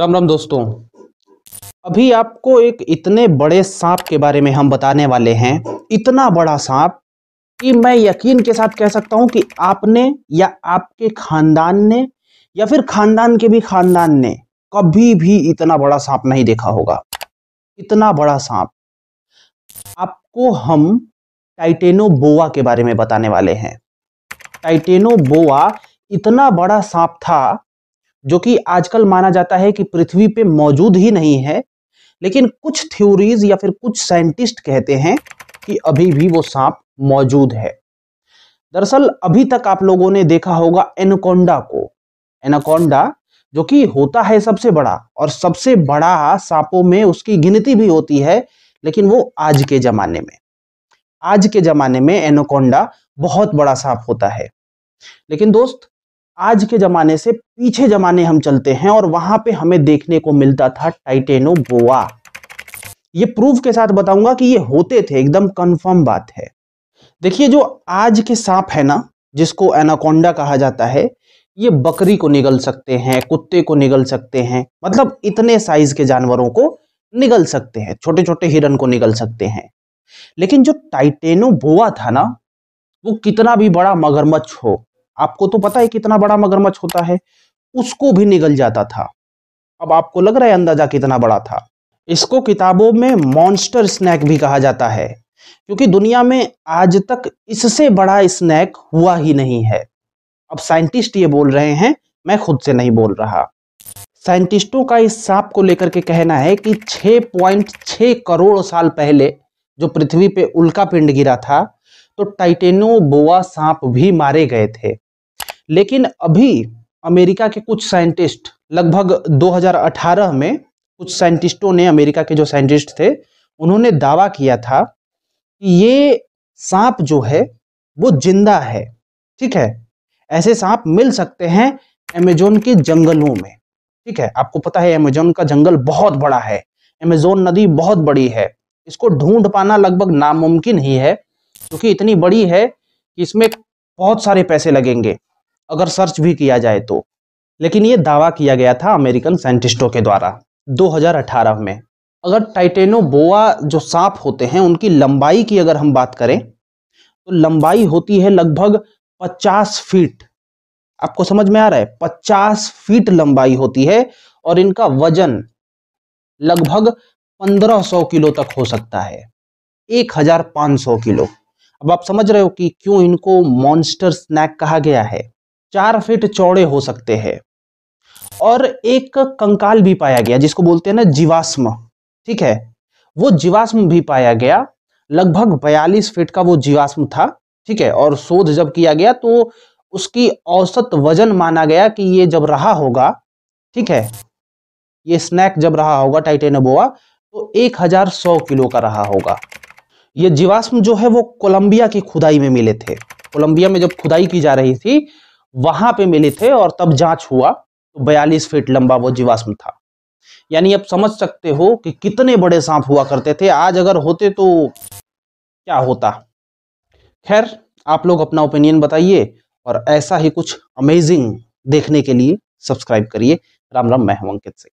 राम राम दोस्तों अभी आपको एक इतने बड़े सांप के बारे में हम बताने वाले हैं इतना बड़ा सांप कि मैं यकीन के साथ कह सकता हूं कि आपने या आपके खानदान ने या फिर खानदान के भी खानदान ने कभी भी इतना बड़ा सांप नहीं देखा होगा इतना बड़ा सांप आपको हम टाइटेनो बोवा के बारे में बताने वाले हैं टाइटेनो बोआ इतना बड़ा सांप था जो कि आजकल माना जाता है कि पृथ्वी पे मौजूद ही नहीं है लेकिन कुछ थ्योरीज या फिर कुछ साइंटिस्ट कहते हैं कि अभी भी वो सांप मौजूद है दरअसल अभी तक आप लोगों ने देखा होगा एनकोंडा को एनाकोंडा जो कि होता है सबसे बड़ा और सबसे बड़ा सांपों में उसकी गिनती भी होती है लेकिन वो आज के जमाने में आज के जमाने में एनोकोंडा बहुत बड़ा सांप होता है लेकिन दोस्त आज के ज़माने से पीछे ज़माने हम चलते हैं और वहां पे हमें देखने को मिलता था टाइटेनो बोआ ये प्रूफ के साथ बताऊंगा कि ये होते थे एकदम कंफर्म बात है देखिए जो आज के सांप है ना जिसको एनाकोंडा कहा जाता है ये बकरी को निगल सकते हैं कुत्ते को निगल सकते हैं मतलब इतने साइज के जानवरों को निगल सकते हैं छोटे छोटे हिरन को निगल सकते हैं लेकिन जो टाइटेनो बोआ था ना वो कितना भी बड़ा मगरमच्छ हो आपको तो पता है कितना बड़ा मगरमच्छ होता है उसको भी निगल जाता था अब आपको लग रहा है अंदाजा कितना बड़ा था इसको किताबों में मॉन्स्टर स्नैक भी कहा जाता है क्योंकि दुनिया में आज तक इससे बड़ा स्नैक हुआ ही नहीं है अब साइंटिस्ट ये बोल रहे हैं मैं खुद से नहीं बोल रहा साइंटिस्टों का इस सांप को लेकर के कहना है कि 6.6 करोड़ साल पहले जो पृथ्वी पे उल्का पिंड गिरा था तो टाइटेनो बोआ सांप भी मारे गए थे लेकिन अभी अमेरिका के कुछ साइंटिस्ट लगभग 2018 में कुछ साइंटिस्टों ने अमेरिका के जो साइंटिस्ट थे उन्होंने दावा किया था कि ये सांप जो है वो जिंदा है ठीक है ऐसे सांप मिल सकते हैं अमेजोन के जंगलों में ठीक है आपको पता है अमेजोन का जंगल बहुत बड़ा है अमेजोन नदी बहुत बड़ी है इसको ढूंढ पाना लगभग नामुमकिन ही है क्योंकि इतनी बड़ी है कि इसमें बहुत सारे पैसे लगेंगे अगर सर्च भी किया जाए तो लेकिन ये दावा किया गया था अमेरिकन साइंटिस्टों के द्वारा 2018 में अगर टाइटेनोबोआ जो सांप होते हैं उनकी लंबाई की अगर हम बात करें तो लंबाई होती है लगभग 50 फीट आपको समझ में आ रहा है 50 फीट लंबाई होती है और इनका वजन लगभग 1500 किलो तक हो सकता है 1500 किलो अब आप समझ रहे हो कि क्यों इनको मॉन्स्टर स्नैक कहा गया है चार फीट चौड़े हो सकते हैं और एक कंकाल भी पाया गया जिसको बोलते हैं ना जीवाश्म ठीक है वो जीवाश्म भी पाया गया लगभग बयालीस फीट का वो जीवाश्म था ठीक है और शोध जब किया गया तो उसकी औसत वजन माना गया कि ये जब रहा होगा ठीक है ये स्नैक जब रहा होगा टाइटेनोबोआ तो एक हजार सौ किलो का रहा होगा ये जीवाश्म जो है वो कोलंबिया की खुदाई में मिले थे कोलंबिया में जब खुदाई की जा रही थी वहां पे मिले थे और तब जांच हुआ तो 42 फीट लंबा वो जीवाश्म था यानी आप समझ सकते हो कि कितने बड़े सांप हुआ करते थे आज अगर होते तो क्या होता खैर आप लोग अपना ओपिनियन बताइए और ऐसा ही कुछ अमेजिंग देखने के लिए सब्सक्राइब करिए राम राम मैं हूं अंकित सिंह